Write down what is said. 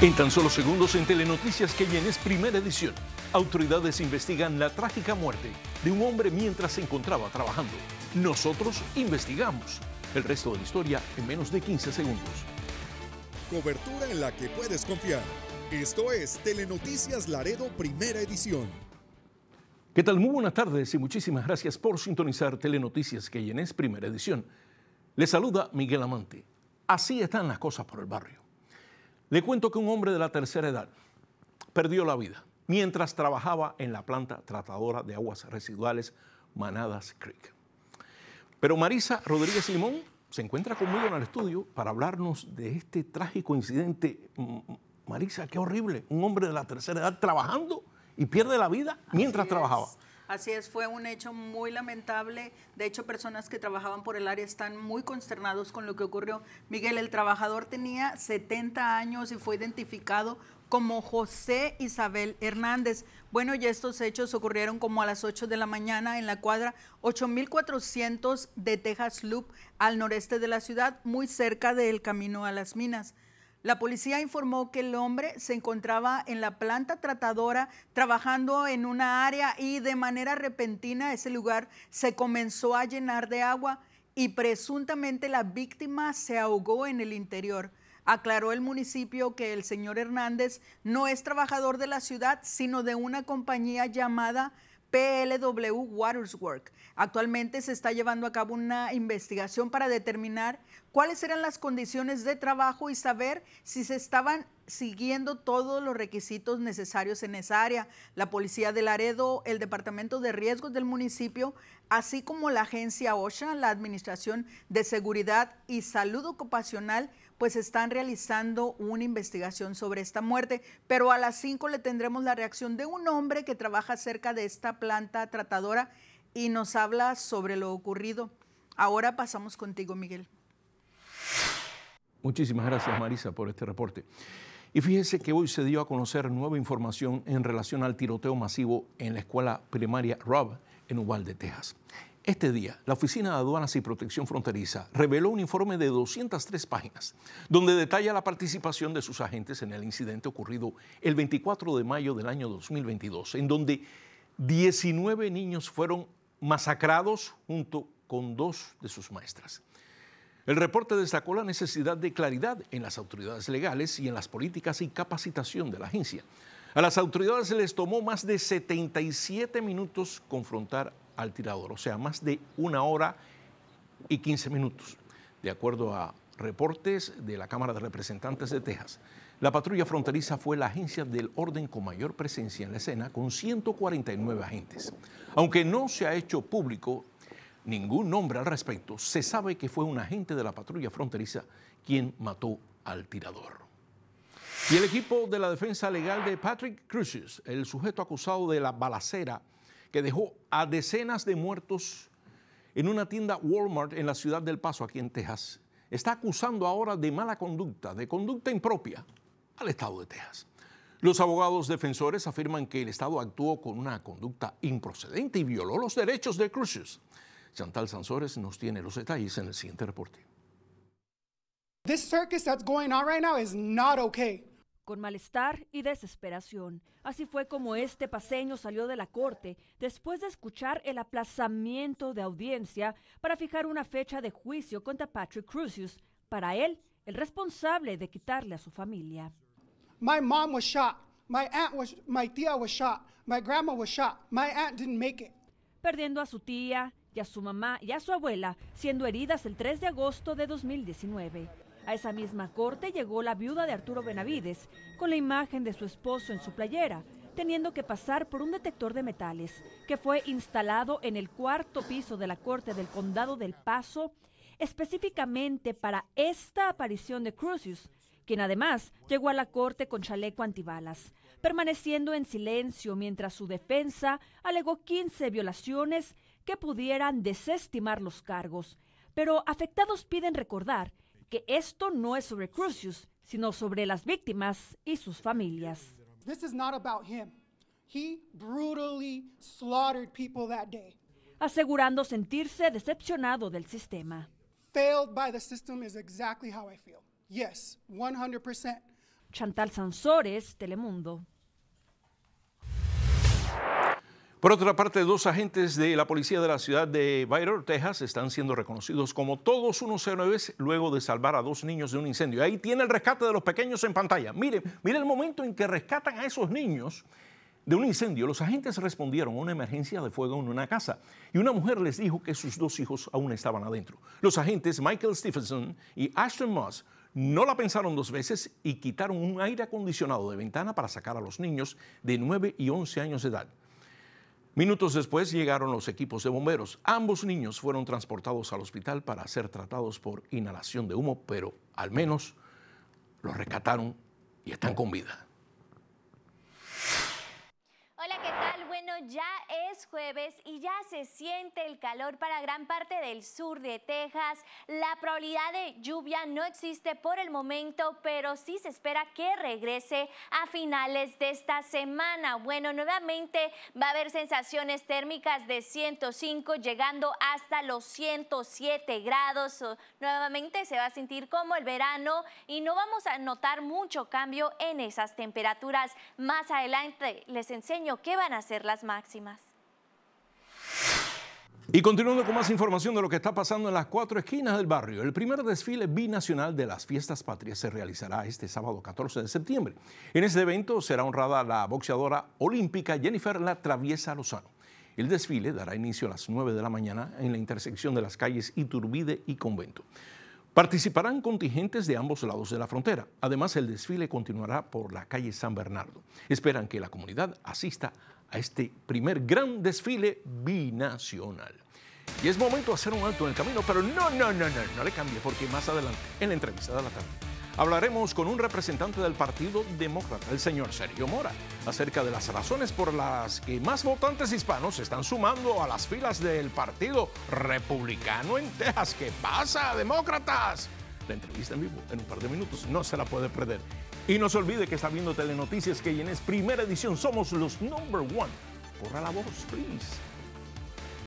En tan solo segundos en Telenoticias que es primera edición, autoridades investigan la trágica muerte de un hombre mientras se encontraba trabajando. Nosotros investigamos. El resto de la historia en menos de 15 segundos. Cobertura en la que puedes confiar. Esto es Telenoticias Laredo primera edición. ¿Qué tal? Muy buenas tardes y muchísimas gracias por sintonizar Telenoticias que es primera edición. Le saluda Miguel Amante. Así están las cosas por el barrio. Le cuento que un hombre de la tercera edad perdió la vida mientras trabajaba en la planta tratadora de aguas residuales Manadas Creek. Pero Marisa Rodríguez Simón se encuentra conmigo en el estudio para hablarnos de este trágico incidente. Marisa, qué horrible. Un hombre de la tercera edad trabajando y pierde la vida mientras trabajaba. Así es, fue un hecho muy lamentable. De hecho, personas que trabajaban por el área están muy consternados con lo que ocurrió. Miguel, el trabajador tenía 70 años y fue identificado como José Isabel Hernández. Bueno, y estos hechos ocurrieron como a las 8 de la mañana en la cuadra 8400 de Texas Loop, al noreste de la ciudad, muy cerca del camino a las minas. La policía informó que el hombre se encontraba en la planta tratadora trabajando en una área y de manera repentina ese lugar se comenzó a llenar de agua y presuntamente la víctima se ahogó en el interior. Aclaró el municipio que el señor Hernández no es trabajador de la ciudad, sino de una compañía llamada PLW Work. Actualmente se está llevando a cabo una investigación para determinar cuáles eran las condiciones de trabajo y saber si se estaban siguiendo todos los requisitos necesarios en esa área. La Policía de Laredo, el Departamento de Riesgos del municipio, así como la agencia OSHA, la Administración de Seguridad y Salud Ocupacional, pues están realizando una investigación sobre esta muerte, pero a las 5 le tendremos la reacción de un hombre que trabaja cerca de esta planta tratadora y nos habla sobre lo ocurrido. Ahora pasamos contigo, Miguel. Muchísimas gracias, Marisa, por este reporte. Y fíjese que hoy se dio a conocer nueva información en relación al tiroteo masivo en la escuela primaria Robb en Uvalde, Texas. Este día, la Oficina de Aduanas y Protección Fronteriza reveló un informe de 203 páginas, donde detalla la participación de sus agentes en el incidente ocurrido el 24 de mayo del año 2022, en donde 19 niños fueron masacrados junto con dos de sus maestras. El reporte destacó la necesidad de claridad en las autoridades legales y en las políticas y capacitación de la agencia. A las autoridades les tomó más de 77 minutos confrontar al tirador, o sea, más de una hora y 15 minutos, de acuerdo a reportes de la Cámara de Representantes de Texas. La patrulla fronteriza fue la agencia del orden con mayor presencia en la escena, con 149 agentes. Aunque no se ha hecho público ningún nombre al respecto, se sabe que fue un agente de la patrulla fronteriza quien mató al tirador. Y el equipo de la defensa legal de Patrick Cruces, el sujeto acusado de la balacera que dejó a decenas de muertos en una tienda Walmart en la ciudad del Paso, aquí en Texas, está acusando ahora de mala conducta, de conducta impropia al Estado de Texas. Los abogados defensores afirman que el Estado actuó con una conducta improcedente y violó los derechos de Cruces. Chantal Sansores nos tiene los detalles en el siguiente reporte. This circus that's going on right now is not con malestar y desesperación. Así fue como este paseño salió de la corte después de escuchar el aplazamiento de audiencia para fijar una fecha de juicio contra Patrick Crucius, para él el responsable de quitarle a su familia. My mom was shot. My aunt was, my was shot. My grandma was shot. My aunt didn't make it. Perdiendo a su tía y a su mamá y a su abuela, siendo heridas el 3 de agosto de 2019. A esa misma corte llegó la viuda de Arturo Benavides, con la imagen de su esposo en su playera, teniendo que pasar por un detector de metales, que fue instalado en el cuarto piso de la corte del condado del Paso, específicamente para esta aparición de Crucius, quien además llegó a la corte con chaleco antibalas, permaneciendo en silencio mientras su defensa alegó 15 violaciones que pudieran desestimar los cargos. Pero afectados piden recordar que esto no es sobre Crucius, sino sobre las víctimas y sus familias. Asegurando sentirse decepcionado del sistema. Chantal Sansores, Telemundo. Por otra parte, dos agentes de la policía de la ciudad de Baylor, Texas, están siendo reconocidos como todos unos héroes luego de salvar a dos niños de un incendio. Ahí tiene el rescate de los pequeños en pantalla. Mire, mire el momento en que rescatan a esos niños de un incendio. Los agentes respondieron a una emergencia de fuego en una casa y una mujer les dijo que sus dos hijos aún estaban adentro. Los agentes Michael Stephenson y Ashton Moss no la pensaron dos veces y quitaron un aire acondicionado de ventana para sacar a los niños de 9 y 11 años de edad. Minutos después llegaron los equipos de bomberos. Ambos niños fueron transportados al hospital para ser tratados por inhalación de humo, pero al menos los rescataron y están con vida. Hola, ¿qué tal? Bueno, ya jueves y ya se siente el calor para gran parte del sur de Texas. La probabilidad de lluvia no existe por el momento, pero sí se espera que regrese a finales de esta semana. Bueno, nuevamente va a haber sensaciones térmicas de 105 llegando hasta los 107 grados. Nuevamente se va a sentir como el verano y no vamos a notar mucho cambio en esas temperaturas. Más adelante les enseño qué van a ser las máximas. Y continuando con más información de lo que está pasando en las cuatro esquinas del barrio, el primer desfile binacional de las fiestas patrias se realizará este sábado 14 de septiembre. En este evento será honrada la boxeadora olímpica Jennifer La Traviesa Lozano. El desfile dará inicio a las 9 de la mañana en la intersección de las calles Iturbide y Convento. Participarán contingentes de ambos lados de la frontera. Además, el desfile continuará por la calle San Bernardo. Esperan que la comunidad asista a este primer gran desfile binacional. Y es momento de hacer un alto en el camino, pero no, no, no, no, no le cambie porque más adelante, en la entrevista de la tarde hablaremos con un representante del Partido Demócrata, el señor Sergio Mora, acerca de las razones por las que más votantes hispanos se están sumando a las filas del Partido Republicano en Texas. ¿Qué pasa, demócratas? La entrevista en vivo en un par de minutos no se la puede perder. Y no se olvide que está viendo Telenoticias que en es primera edición somos los number one. Corra la voz, please.